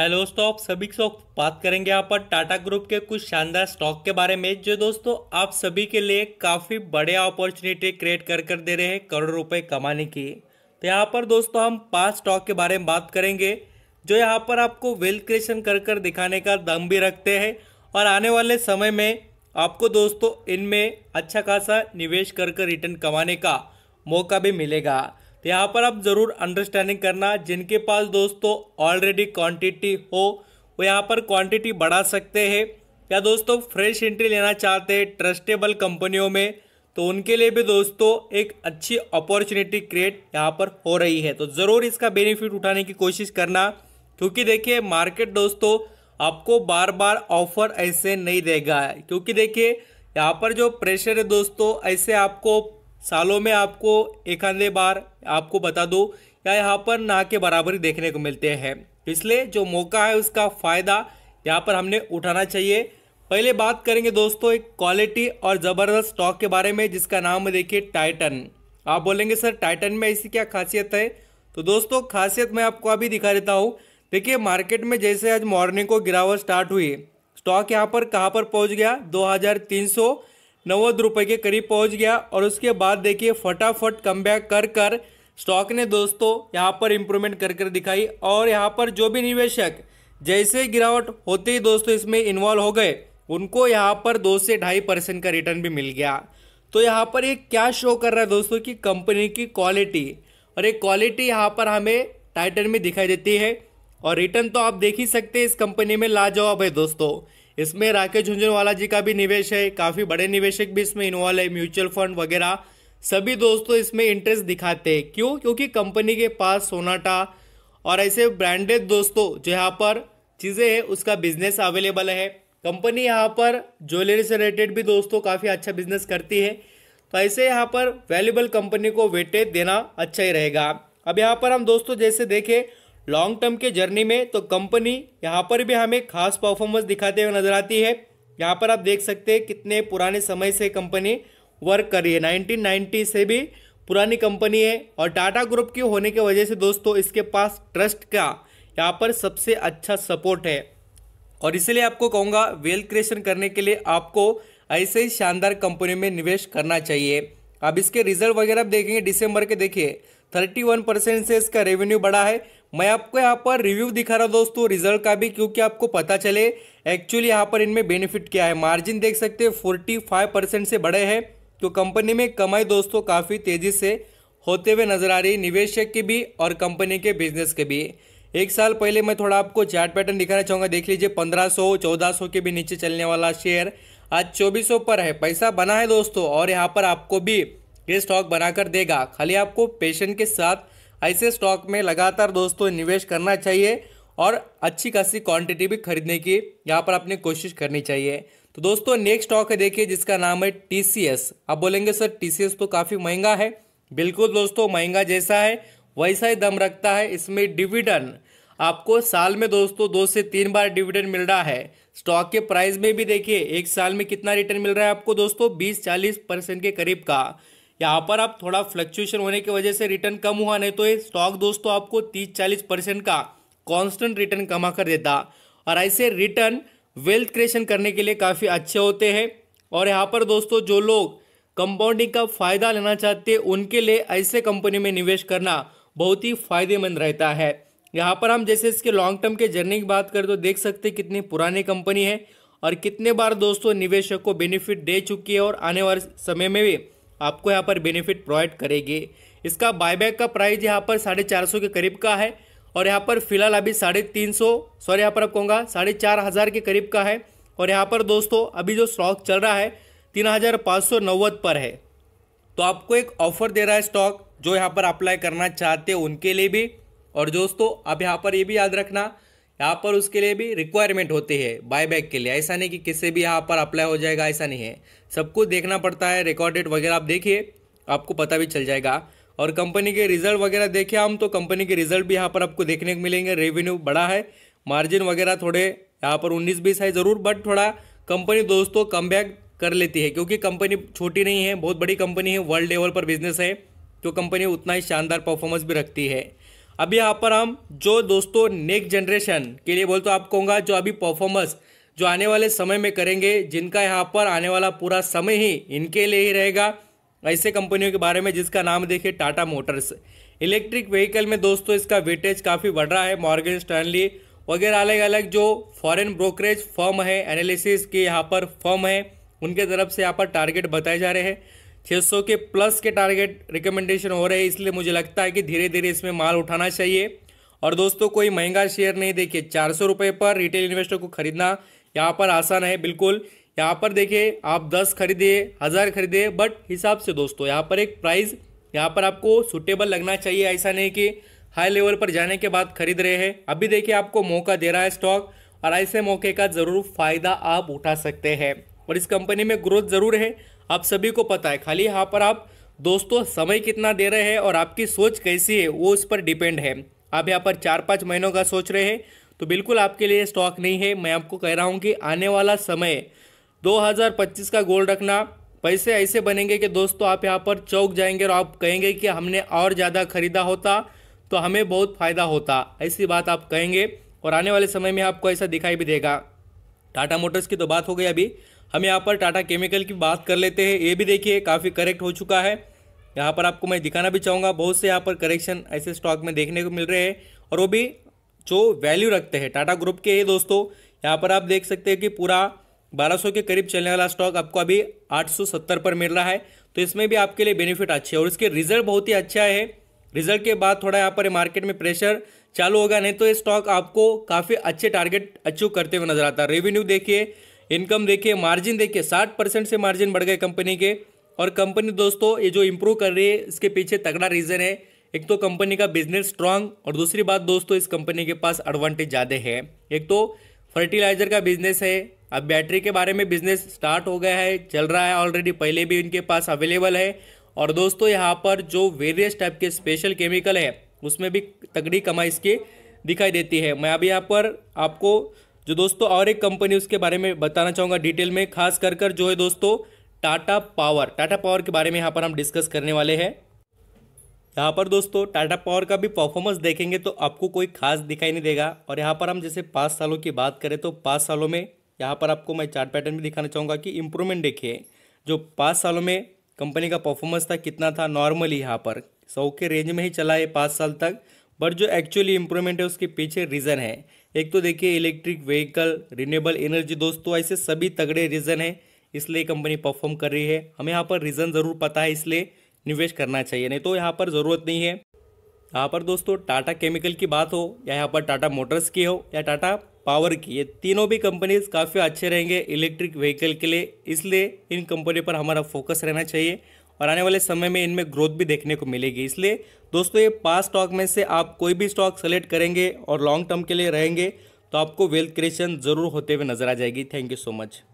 hello दोस्तों आप सभी से बात करेंगे यहाँ पर टाटा ग्रुप के कुछ शानदार स्टॉक के बारे में जो दोस्तों आप सभी के लिए काफ़ी बड़े अपॉर्चुनिटी क्रिएट कर कर दे रहे हैं करोड़ रुपए कमाने की तो यहाँ पर दोस्तों हम पांच स्टॉक के बारे में बात करेंगे जो यहाँ पर आपको वेल्थ क्रिएशन कर कर दिखाने का दम भी रखते हैं और आने वाले समय में आपको दोस्तों इनमें अच्छा खासा निवेश कर कर रिटर्न कमाने का मौका भी मिलेगा तो यहाँ पर आप ज़रूर अंडरस्टैंडिंग करना जिनके पास दोस्तों ऑलरेडी क्वांटिटी हो वो यहाँ पर क्वांटिटी बढ़ा सकते हैं या दोस्तों फ्रेश एंट्री लेना चाहते हैं ट्रस्टेबल कंपनियों में तो उनके लिए भी दोस्तों एक अच्छी अपॉर्चुनिटी क्रिएट यहाँ पर हो रही है तो ज़रूर इसका बेनिफिट उठाने की कोशिश करना क्योंकि देखिए मार्केट दोस्तों आपको बार बार ऑफर ऐसे नहीं देगा क्योंकि देखिए यहाँ पर जो प्रेशर है दोस्तों ऐसे आपको सालों में आपको एक आधे बार आपको बता दो या यहाँ पर ना के बराबर देखने को मिलते हैं इसलिए जो मौका है उसका फ़ायदा यहाँ पर हमने उठाना चाहिए पहले बात करेंगे दोस्तों एक क्वालिटी और ज़बरदस्त स्टॉक के बारे में जिसका नाम है देखिए टाइटन आप बोलेंगे सर टाइटन में ऐसी क्या खासियत है तो दोस्तों खासियत मैं आपको अभी दिखा देता हूँ देखिए मार्केट में जैसे आज मॉर्निंग को गिरावट स्टार्ट हुई स्टॉक यहाँ पर कहाँ पर पहुँच गया दो नव्वद रुपये के करीब पहुंच गया और उसके बाद देखिए फटाफट कम कर कर स्टॉक ने दोस्तों यहाँ पर इम्प्रूवमेंट कर कर दिखाई और यहाँ पर जो भी निवेशक जैसे गिरावट होते ही दोस्तों इसमें इन्वॉल्व हो गए उनको यहाँ पर दो से ढाई परसेंट का रिटर्न भी मिल गया तो यहाँ पर ये क्या शो कर रहा है दोस्तों कि कंपनी की क्वालिटी और ये क्वालिटी यहाँ पर हमें टाइटन में दिखाई देती है और रिटर्न तो आप देख ही सकते हैं इस कंपनी में लाजवाब है दोस्तों इसमें राकेश झुंझुनवाला जी का भी निवेश है काफ़ी बड़े निवेशक भी इसमें इन्वॉल्व है म्यूचुअल फंड वगैरह सभी दोस्तों इसमें इंटरेस्ट दिखाते हैं क्यों क्योंकि कंपनी के पास सोनाटा और ऐसे ब्रांडेड दोस्तों जो यहाँ पर चीज़ें है उसका बिजनेस अवेलेबल है कंपनी यहाँ पर ज्वेलरी से रिलेटेड भी दोस्तों काफ़ी अच्छा बिजनेस करती है तो ऐसे यहाँ पर वैल्यूबल कंपनी को वेटेज देना अच्छा ही रहेगा अब यहाँ पर हम दोस्तों जैसे देखें लॉन्ग टर्म के जर्नी में तो कंपनी यहाँ पर भी हमें खास परफॉर्मेंस दिखाते हुए नजर आती है यहाँ पर आप देख सकते हैं कितने पुराने समय से कंपनी वर्क कर रही है नाइन्टी से भी पुरानी कंपनी है और टाटा ग्रुप की होने की वजह से दोस्तों इसके पास ट्रस्ट का यहाँ पर सबसे अच्छा सपोर्ट है और इसलिए आपको कहूँगा वेल्थ क्रिएशन करने के लिए आपको ऐसे ही शानदार कंपनी में निवेश करना चाहिए अब इसके रिजल्ट वगैरह आप देखेंगे दिसंबर के देखिए थर्टी वन परसेंट से इसका रेवेन्यू बढ़ा है मैं आपको यहाँ पर रिव्यू दिखा रहा हूँ दोस्तों रिजल्ट का भी क्योंकि आपको पता चले एक्चुअली यहाँ पर इनमें बेनिफिट क्या है मार्जिन देख सकते हैं फोर्टी फाइव परसेंट से बड़े हैं तो कंपनी में कमाई दोस्तों काफ़ी तेज़ी से होते हुए नजर आ रही निवेशक के भी और कंपनी के बिजनेस के भी एक साल पहले मैं थोड़ा आपको चार्ट पैटर्न दिखाना चाहूँगा देख लीजिए पंद्रह सौ के भी नीचे चलने वाला शेयर आज चौबीस पर है पैसा बना है दोस्तों और यहाँ पर आपको भी ये स्टॉक बनाकर देगा खाली आपको पेशेंट के साथ ऐसे स्टॉक में लगातार दोस्तों निवेश करना चाहिए और अच्छी खासी क्वांटिटी भी खरीदने की यहाँ पर आपने कोशिश करनी चाहिए तो दोस्तों नेक्स्ट स्टॉक है देखिए जिसका नाम है टी आप बोलेंगे सर टी तो काफ़ी महंगा है बिल्कुल दोस्तों महंगा जैसा है वैसा ही दम रखता है इसमें डिविडन आपको साल में दोस्तों दो से तीन बार डिविडेंड मिल रहा है स्टॉक के प्राइस में भी देखिए एक साल में कितना रिटर्न मिल रहा है आपको दोस्तों 20-40 परसेंट के करीब का यहाँ पर आप थोड़ा फ्लक्चुएशन होने की वजह से रिटर्न कम हुआ नहीं तो ये स्टॉक दोस्तों आपको तीस चालीस परसेंट का कॉन्स्टेंट रिटर्न कमा कर देता और ऐसे रिटर्न वेल्थ क्रिएशन करने के लिए काफ़ी अच्छे होते हैं और यहाँ पर दोस्तों जो लोग कंपाउंडिंग का फ़ायदा लेना चाहते हैं उनके लिए ऐसे कंपनी में निवेश करना बहुत ही फायदेमंद रहता है यहाँ पर हम जैसे इसके लॉन्ग टर्म के जर्नी की बात करें तो देख सकते हैं कितनी पुरानी कंपनी है और कितने बार दोस्तों निवेशक को बेनिफिट दे चुकी है और आने वाले समय में भी आपको यहाँ पर बेनिफिट प्रोवाइड करेगी इसका बायबैक का प्राइस यहाँ पर साढ़े चार सौ के करीब का है और यहाँ पर फिलहाल अभी साढ़े तीन सौ सॉरी यहाँ पर आप कहूँगा साढ़े चार हज़ार के करीब का है और यहाँ पर दोस्तों अभी जो स्टॉक चल रहा है तीन हज़ार पाँच सौ नव्वद पर है तो आपको एक ऑफर दे रहा है स्टॉक जो यहाँ पर अप्लाई करना चाहते हो उनके लिए भी और दोस्तों आप यहाँ पर ये भी याद रखना यहाँ पर उसके लिए भी रिक्वायरमेंट होती है बायबैक के लिए ऐसा नहीं कि किसी भी यहाँ पर अप्लाई हो जाएगा ऐसा नहीं है सब कुछ देखना पड़ता है रिकॉर्डेड वगैरह आप देखिए आपको पता भी चल जाएगा और कंपनी के रिजल्ट वगैरह देखें हम तो कंपनी के रिजल्ट भी यहाँ पर आपको देखने को मिलेंगे रेवेन्यू बड़ा है मार्जिन वगैरह थोड़े यहाँ पर उन्नीस बीस है ज़रूर बट थोड़ा कंपनी दोस्तों कम कर लेती है क्योंकि कंपनी छोटी नहीं है बहुत बड़ी कंपनी है वर्ल्ड लेवल पर बिजनेस है तो कंपनी उतना ही शानदार परफॉर्मेंस भी रखती है अब यहाँ पर हम जो दोस्तों नेक्स्ट जनरेशन के लिए बोलते आप कहूँगा जो अभी परफॉर्मेंस जो आने वाले समय में करेंगे जिनका यहाँ पर आने वाला पूरा समय ही इनके लिए ही रहेगा ऐसे कंपनियों के बारे में जिसका नाम देखिए टाटा मोटर्स इलेक्ट्रिक व्हीकल में दोस्तों इसका वेटेज काफ़ी बढ़ रहा है मॉर्गन स्टैनली वगैरह अलग अलग जो फॉरेन ब्रोकरेज फर्म है एनालिसिस के यहाँ पर फर्म है उनके तरफ से यहाँ पर टारगेट बताए जा रहे हैं छः के प्लस के टारगेट रिकमेंडेशन हो रहे हैं इसलिए मुझे लगता है कि धीरे धीरे इसमें माल उठाना चाहिए और दोस्तों कोई महंगा शेयर नहीं देखिए चार सौ रुपये पर रिटेल इन्वेस्टर को खरीदना यहाँ पर आसान है बिल्कुल यहाँ पर देखिए आप दस खरीदिए हज़ार खरीदिए बट हिसाब से दोस्तों यहाँ पर एक प्राइस यहाँ पर आपको सुटेबल लगना चाहिए ऐसा नहीं कि हाई लेवल पर जाने के बाद खरीद रहे हैं अभी देखिए आपको मौका दे रहा है स्टॉक और ऐसे मौके का ज़रूर फ़ायदा आप उठा सकते हैं और इस कंपनी में ग्रोथ ज़रूर है आप सभी को पता है खाली यहाँ पर आप दोस्तों समय कितना दे रहे हैं और आपकी सोच कैसी है वो उस पर डिपेंड है आप यहाँ पर चार पाँच महीनों का सोच रहे हैं तो बिल्कुल आपके लिए स्टॉक नहीं है मैं आपको कह रहा हूँ कि आने वाला समय 2025 का गोल रखना पैसे ऐसे बनेंगे कि दोस्तों आप यहाँ पर चौक जाएंगे और आप कहेंगे कि हमने और ज़्यादा खरीदा होता तो हमें बहुत फ़ायदा होता ऐसी बात आप कहेंगे और आने वाले समय में आपको ऐसा दिखाई भी देगा टाटा मोटर्स की तो बात हो गई अभी हम यहाँ पर टाटा केमिकल की बात कर लेते हैं ये भी देखिए काफ़ी करेक्ट हो चुका है यहाँ पर आपको मैं दिखाना भी चाहूँगा बहुत से यहाँ पर करेक्शन ऐसे स्टॉक में देखने को मिल रहे हैं और वो भी जो वैल्यू रखते हैं टाटा ग्रुप के ये दोस्तों यहाँ पर आप देख सकते हैं कि पूरा 1200 के करीब चलने वाला स्टॉक आपको अभी 870 पर मिल रहा है तो इसमें भी आपके लिए बेनिफिट अच्छे है और इसके रिजल्ट बहुत ही अच्छा है रिजल्ट के बाद थोड़ा यहाँ पर मार्केट में प्रेशर चालू होगा नहीं तो ये स्टॉक आपको काफ़ी अच्छे टारगेट अचीव करते हुए नजर आता है रेवेन्यू देखिए इनकम देखिए मार्जिन देखिए साठ परसेंट से मार्जिन बढ़ गए कंपनी के और कंपनी दोस्तों ये जो इम्प्रूव कर रही है इसके पीछे तगड़ा रीज़न है एक तो कंपनी का बिजनेस स्ट्रांग और दूसरी बात दोस्तों इस कंपनी के पास एडवांटेज ज़्यादा है एक तो फर्टिलाइज़र का बिजनेस है अब बैटरी के बारे में बिजनेस स्टार्ट हो गया है चल रहा है ऑलरेडी पहले भी इनके पास अवेलेबल है और दोस्तों यहाँ पर जो वेरियस टाइप के स्पेशल केमिकल है उसमें भी तगड़ी कमाई इसकी दिखाई देती है मैं अभी यहाँ पर आपको जो दोस्तों और एक कंपनी उसके बारे में बताना चाहूँगा डिटेल में खास कर कर जो है दोस्तों टाटा पावर टाटा पावर के बारे में यहाँ पर हम डिस्कस करने वाले हैं यहाँ पर दोस्तों टाटा पावर का भी परफॉर्मेंस देखेंगे तो आपको कोई खास दिखाई नहीं देगा और यहाँ पर हम जैसे पाँच सालों की बात करें तो पाँच सालों में यहाँ पर आपको मैं चार्ट पैटर्न भी दिखाना चाहूँगा कि इम्प्रूवमेंट देखिए जो पाँच सालों में कंपनी का परफॉर्मेंस था कितना था नॉर्मली यहाँ पर सौ के रेंज में ही चला है पाँच साल तक बट जो एक्चुअली इम्प्रूवमेंट है उसके पीछे रीज़न है एक तो देखिए इलेक्ट्रिक व्हीकल रिन्यूएबल एनर्जी दोस्तों ऐसे सभी तगड़े रीज़न है इसलिए कंपनी परफॉर्म कर रही है हमें यहाँ पर रीज़न ज़रूर पता है इसलिए निवेश करना चाहिए नहीं तो यहाँ पर ज़रूरत नहीं है यहाँ पर दोस्तों टाटा केमिकल की बात हो या यहाँ पर टाटा मोटर्स की हो या टाटा पावर की ये तीनों भी कंपनीज काफ़ी अच्छे रहेंगे इलेक्ट्रिक व्हीकल के लिए इसलिए इन कंपनी पर हमारा फोकस रहना चाहिए और आने वाले समय में इनमें ग्रोथ भी देखने को मिलेगी इसलिए दोस्तों ये पाँच स्टॉक में से आप कोई भी स्टॉक सेलेक्ट करेंगे और लॉन्ग टर्म के लिए रहेंगे तो आपको वेल्थ क्रिएशन ज़रूर होते हुए नजर आ जाएगी थैंक यू सो मच